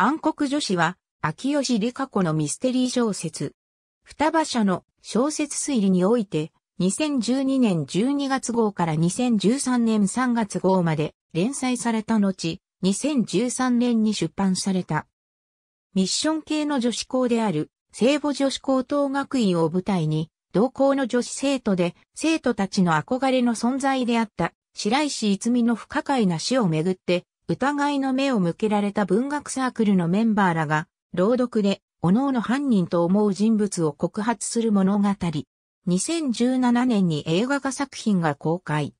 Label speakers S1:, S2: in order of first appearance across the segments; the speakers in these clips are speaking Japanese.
S1: 暗黒女子は、秋吉理香子のミステリー小説。双葉社の小説推理において、2012年12月号から2013年3月号まで連載された後、2013年に出版された。ミッション系の女子校である、聖母女子高等学院を舞台に、同校の女子生徒で、生徒たちの憧れの存在であった、白石泉の不可解な死をめぐって、疑いの目を向けられた文学サークルのメンバーらが、朗読で、各々犯人と思う人物を告発する物語。2017年に映画化作品が公開。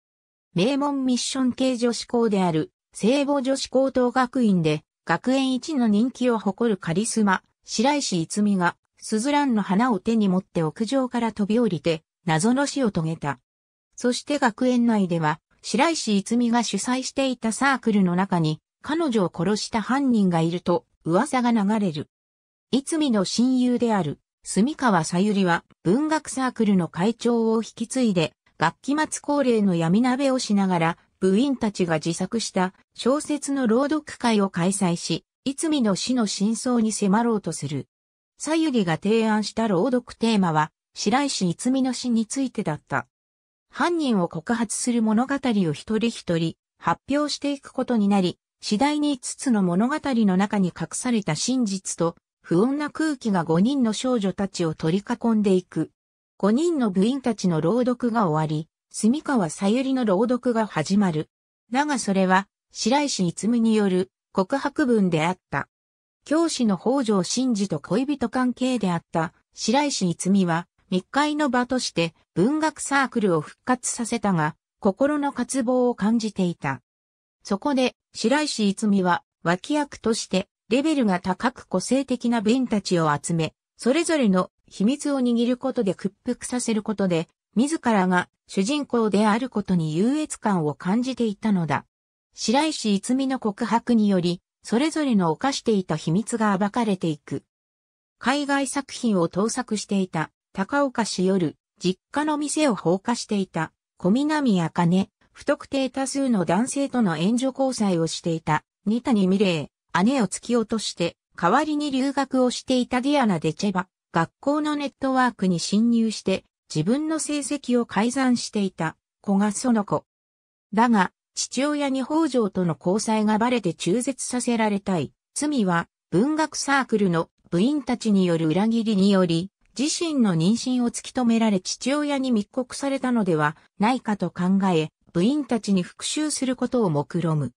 S1: 名門ミッション系女子校である、聖母女子高等学院で、学園一の人気を誇るカリスマ、白石逸美が、スズランの花を手に持って屋上から飛び降りて、謎の死を遂げた。そして学園内では、白石逸美が主催していたサークルの中に、彼女を殺した犯人がいると噂が流れる。逸美の親友である、住川さゆりは文学サークルの会長を引き継いで、学期末恒例の闇鍋をしながら、部員たちが自作した小説の朗読会を開催し、逸美の死の真相に迫ろうとする。さゆりが提案した朗読テーマは、白石逸美の死についてだった。犯人を告発する物語を一人一人発表していくことになり、次第に5つの物語の中に隠された真実と不穏な空気が5人の少女たちを取り囲んでいく。5人の部員たちの朗読が終わり、住川さゆりの朗読が始まる。だがそれは、白石逸夢による告白文であった。教師の北条真嗣と恋人関係であった白石逸美は、密会の場として文学サークルを復活させたが、心の渇望を感じていた。そこで、白石逸美は脇役としてレベルが高く個性的な弁たちを集め、それぞれの秘密を握ることで屈服させることで、自らが主人公であることに優越感を感じていたのだ。白石逸美の告白により、それぞれの犯していた秘密が暴かれていく。海外作品を盗作していた高岡市夜、実家の店を放火していた、小南茜、不特定多数の男性との援助交際をしていた、二谷美玲、姉を突き落として、代わりに留学をしていたディアナ・デチェバ、学校のネットワークに侵入して、自分の成績を改ざんしていた、小がその子。だが、父親に北条との交際がバレて中絶させられたい。罪は、文学サークルの部員たちによる裏切りにより、自身の妊娠を突き止められ父親に密告されたのではないかと考え、部員たちに復讐することを目論む。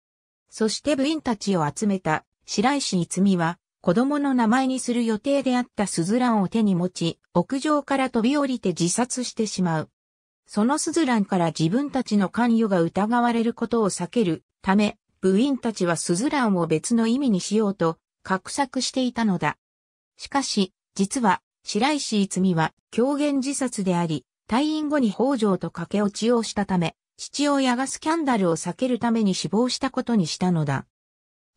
S1: そして部員たちを集めた白石泉は、子供の名前にする予定であったスズランを手に持ち、屋上から飛び降りて自殺してしまう。そのスズランから自分たちの関与が疑われることを避けるため、部員たちはスズランを別の意味にしようと、画策していたのだ。しかし、実は、白石美は狂言自殺であり、退院後に北条と駆け落ちをしたため、父親がスキャンダルを避けるために死亡したことにしたのだ。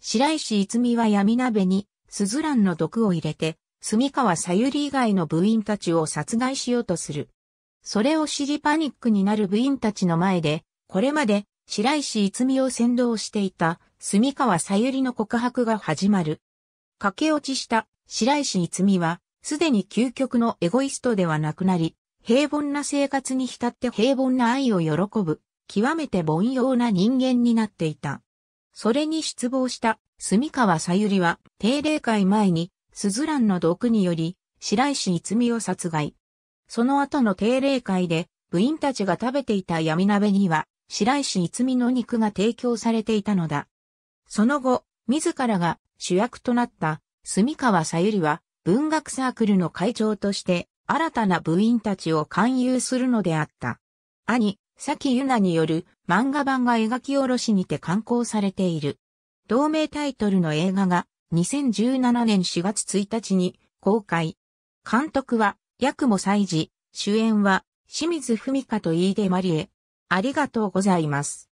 S1: 白石美は闇鍋に、スズランの毒を入れて、住川さゆり以外の部員たちを殺害しようとする。それを知りパニックになる部員たちの前で、これまで白石美を先導していた住川さゆりの告白が始まる。駆け落ちした白石美はすでに究極のエゴイストではなくなり、平凡な生活に浸って平凡な愛を喜ぶ、極めて凡庸な人間になっていた。それに失望した、住川さゆりは、定例会前に、スズランの毒により、白石逸美を殺害。その後の定例会で、部員たちが食べていた闇鍋には、白石逸美の肉が提供されていたのだ。その後、自らが主役となった、住川さゆりは、文学サークルの会長として新たな部員たちを勧誘するのであった。兄、崎ゆなによる漫画版が描き下ろしにて刊行されている。同名タイトルの映画が2017年4月1日に公開。監督は、ヤクモ祭事、主演は、清水文香と飯出まりえ。ありがとうございます。